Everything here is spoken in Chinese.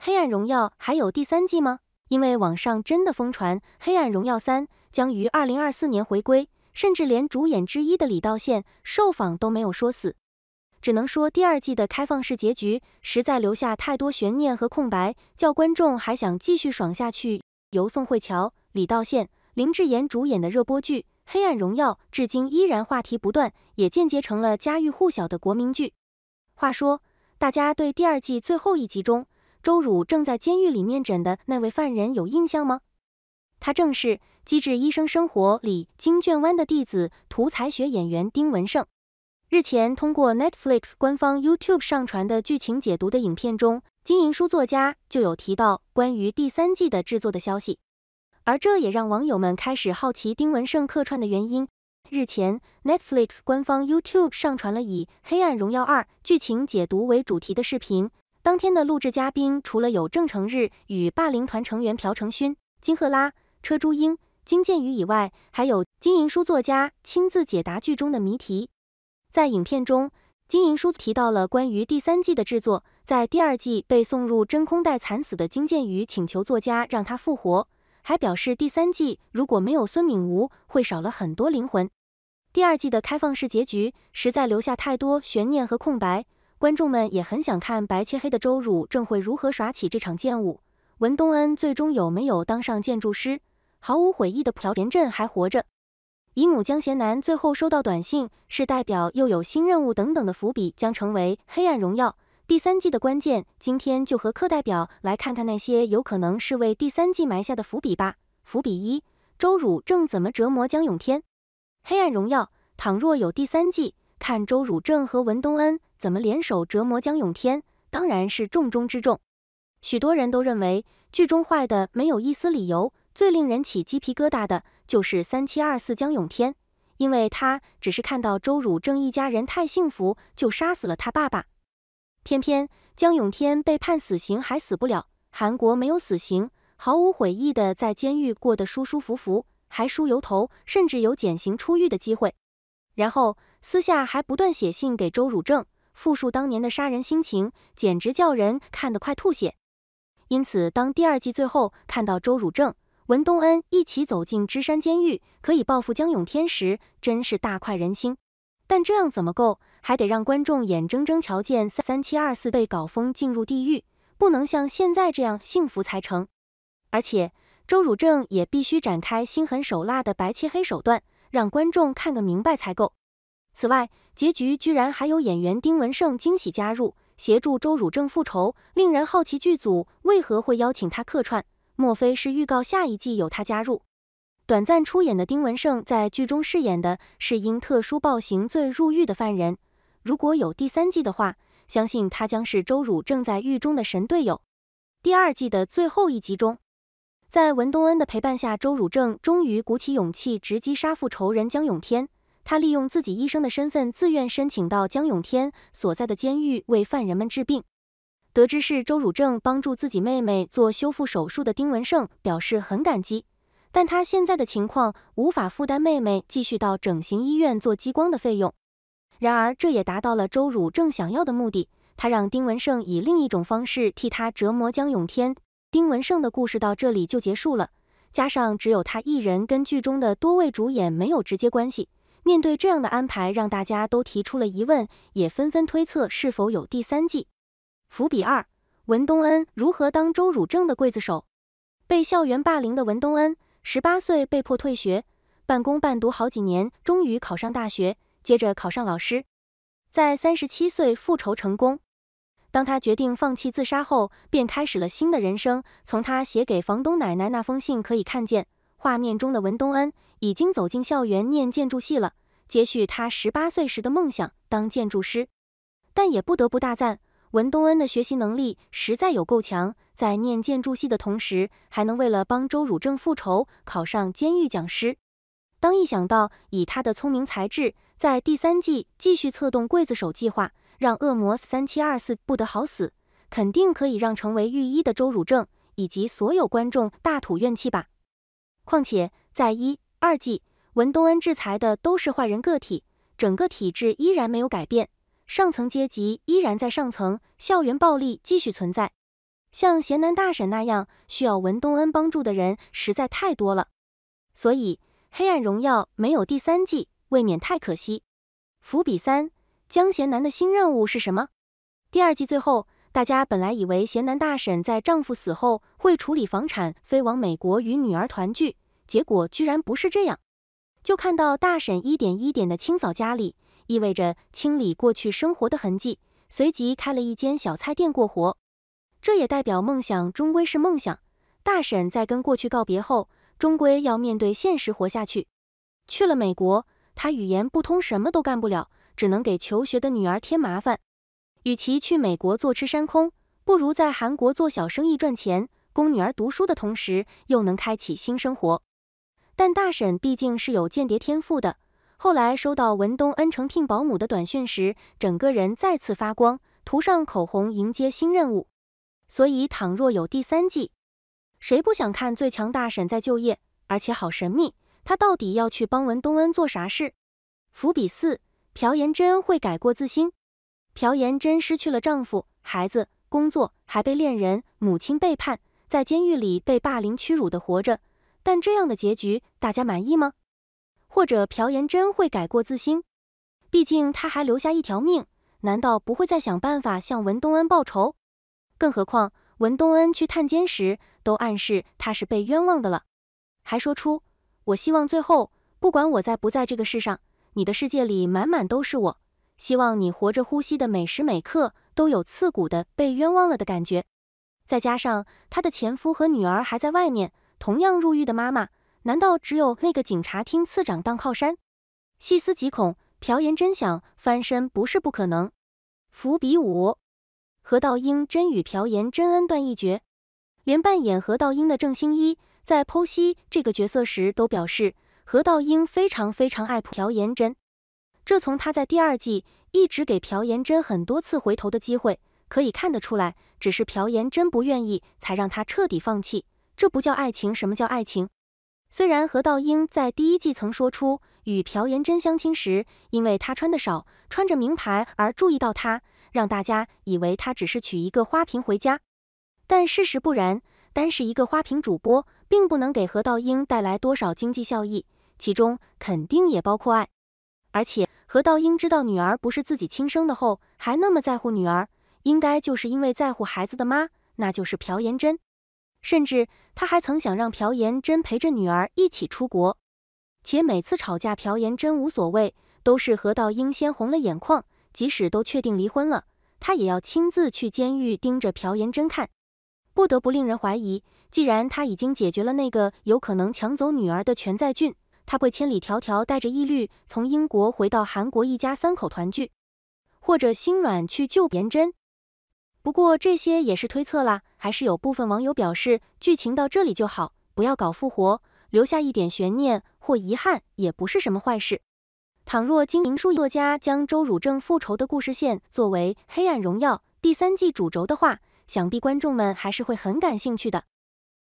《黑暗荣耀》还有第三季吗？因为网上真的疯传《黑暗荣耀三》将于二零二四年回归，甚至连主演之一的李道宪受访都没有说死。只能说第二季的开放式结局实在留下太多悬念和空白，叫观众还想继续爽下去。由宋慧乔、李道宪、林志妍主演的热播剧《黑暗荣耀》至今依然话题不断，也间接成了家喻户晓的国民剧。话说，大家对第二季最后一集中？周汝正在监狱里面诊的那位犯人有印象吗？他正是《机智医生生活》里金卷湾的弟子、图财学演员丁文胜。日前，通过 Netflix 官方 YouTube 上传的剧情解读的影片中，金银书作家就有提到关于第三季的制作的消息，而这也让网友们开始好奇丁文胜客串的原因。日前，Netflix 官方 YouTube 上传了以《黑暗荣耀二》剧情解读为主题的视频。当天的录制嘉宾除了有郑成日与霸凌团成员朴成勋、金赫拉、车珠英、金建宇以外，还有金银书作家亲自解答剧中的谜题。在影片中，金银书提到了关于第三季的制作，在第二季被送入真空袋惨死的金建宇请求作家让他复活，还表示第三季如果没有孙敏吴，会少了很多灵魂。第二季的开放式结局实在留下太多悬念和空白。观众们也很想看白切黑的周汝正会如何耍起这场剑舞，文东恩最终有没有当上建筑师？毫无悔意的朴贤镇还活着？姨母江贤南最后收到短信是代表又有新任务等等的伏笔将成为《黑暗荣耀》第三季的关键。今天就和课代表来看看那些有可能是为第三季埋下的伏笔吧。伏笔一：周汝正怎么折磨江永天？《黑暗荣耀》倘若有第三季，看周汝正和文东恩。怎么联手折磨江永天，当然是重中之重。许多人都认为剧中坏的没有一丝理由。最令人起鸡皮疙瘩的就是三七二四江永天，因为他只是看到周汝正一家人太幸福，就杀死了他爸爸。偏偏江永天被判死刑还死不了，韩国没有死刑，毫无悔意的在监狱过得舒舒服服，还梳油头，甚至有减刑出狱的机会。然后私下还不断写信给周汝正。复述当年的杀人心情，简直叫人看得快吐血。因此，当第二季最后看到周汝正、文东恩一起走进芝山监狱，可以报复江永天时，真是大快人心。但这样怎么够？还得让观众眼睁睁瞧见三七二四被搞疯进入地狱，不能像现在这样幸福才成。而且，周汝正也必须展开心狠手辣的白切黑手段，让观众看个明白才够。此外，结局居然还有演员丁文胜惊喜加入，协助周汝正复仇，令人好奇剧组为何会邀请他客串？莫非是预告下一季有他加入？短暂出演的丁文胜在剧中饰演的是因特殊暴行罪入狱的犯人。如果有第三季的话，相信他将是周汝正在狱中的神队友。第二季的最后一集中，在文东恩的陪伴下，周汝正终于鼓起勇气，直击杀父仇人江永天。他利用自己医生的身份，自愿申请到江永天所在的监狱为犯人们治病。得知是周汝正帮助自己妹妹做修复手术的丁文胜表示很感激，但他现在的情况无法负担妹妹继续到整形医院做激光的费用。然而，这也达到了周汝正想要的目的，他让丁文胜以另一种方式替他折磨江永天。丁文胜的故事到这里就结束了，加上只有他一人跟剧中的多位主演没有直接关系。面对这样的安排，让大家都提出了疑问，也纷纷推测是否有第三季伏笔。二文东恩如何当周汝正的刽子手？被校园霸凌的文东恩，十八岁被迫退学，半工半读好几年，终于考上大学，接着考上老师，在三十七岁复仇成功。当他决定放弃自杀后，便开始了新的人生。从他写给房东奶奶那封信可以看见。画面中的文东恩已经走进校园念建筑系了，接续他十八岁时的梦想当建筑师。但也不得不大赞文东恩的学习能力实在有够强，在念建筑系的同时，还能为了帮周汝正复仇考上监狱讲师。当一想到以他的聪明才智，在第三季继续策动刽子手计划，让恶魔三七二四不得好死，肯定可以让成为御医的周汝正以及所有观众大吐怨气吧。况且，在一、二季文东恩制裁的都是坏人个体，整个体制依然没有改变，上层阶级依然在上层，校园暴力继续存在。像贤南大婶那样需要文东恩帮助的人实在太多了，所以《黑暗荣耀》没有第三季未免太可惜。伏笔三：江贤南的新任务是什么？第二季最后，大家本来以为贤南大婶在丈夫死后会处理房产，飞往美国与女儿团聚。结果居然不是这样，就看到大婶一点一点的清扫家里，意味着清理过去生活的痕迹。随即开了一间小菜店过活，这也代表梦想终归是梦想。大婶在跟过去告别后，终归要面对现实活下去。去了美国，她语言不通，什么都干不了，只能给求学的女儿添麻烦。与其去美国坐吃山空，不如在韩国做小生意赚钱，供女儿读书的同时，又能开启新生活。但大婶毕竟是有间谍天赋的。后来收到文东恩诚聘保姆的短讯时，整个人再次发光，涂上口红迎接新任务。所以，倘若有第三季，谁不想看最强大婶在就业？而且好神秘，她到底要去帮文东恩做啥事？伏笔四：朴妍真会改过自新。朴妍真失去了丈夫、孩子、工作，还被恋人、母亲背叛，在监狱里被霸凌、屈辱的活着。但这样的结局，大家满意吗？或者朴妍真会改过自新？毕竟他还留下一条命，难道不会再想办法向文东恩报仇？更何况文东恩去探监时，都暗示他是被冤枉的了，还说出：“我希望最后，不管我在不在这个世上，你的世界里满满都是我。希望你活着呼吸的每时每刻，都有刺骨的被冤枉了的感觉。”再加上他的前夫和女儿还在外面。同样入狱的妈妈，难道只有那个警察厅次长当靠山？细思极恐。朴妍真想翻身不是不可能。伏笔五：何道英真与朴妍真恩断义绝。连扮演何道英的郑兴一在剖析这个角色时都表示，何道英非常非常爱朴妍真。这从他在第二季一直给朴妍真很多次回头的机会可以看得出来。只是朴妍真不愿意，才让他彻底放弃。这不叫爱情，什么叫爱情？虽然何道英在第一季曾说出与朴妍真相亲时，因为她穿得少、穿着名牌而注意到她，让大家以为她只是娶一个花瓶回家，但事实不然。单是一个花瓶主播，并不能给何道英带来多少经济效益，其中肯定也包括爱。而且何道英知道女儿不是自己亲生的后，还那么在乎女儿，应该就是因为在乎孩子的妈，那就是朴妍真。甚至他还曾想让朴妍真陪着女儿一起出国，且每次吵架，朴妍真无所谓，都是何道英先红了眼眶。即使都确定离婚了，他也要亲自去监狱盯着朴妍真看。不得不令人怀疑，既然他已经解决了那个有可能抢走女儿的全在俊，他会千里迢迢带着伊律从英国回到韩国，一家三口团聚，或者心软去救延真？不过这些也是推测啦。还是有部分网友表示，剧情到这里就好，不要搞复活，留下一点悬念或遗憾也不是什么坏事。倘若金明书作家将周汝正复仇的故事线作为《黑暗荣耀》第三季主轴的话，想必观众们还是会很感兴趣的。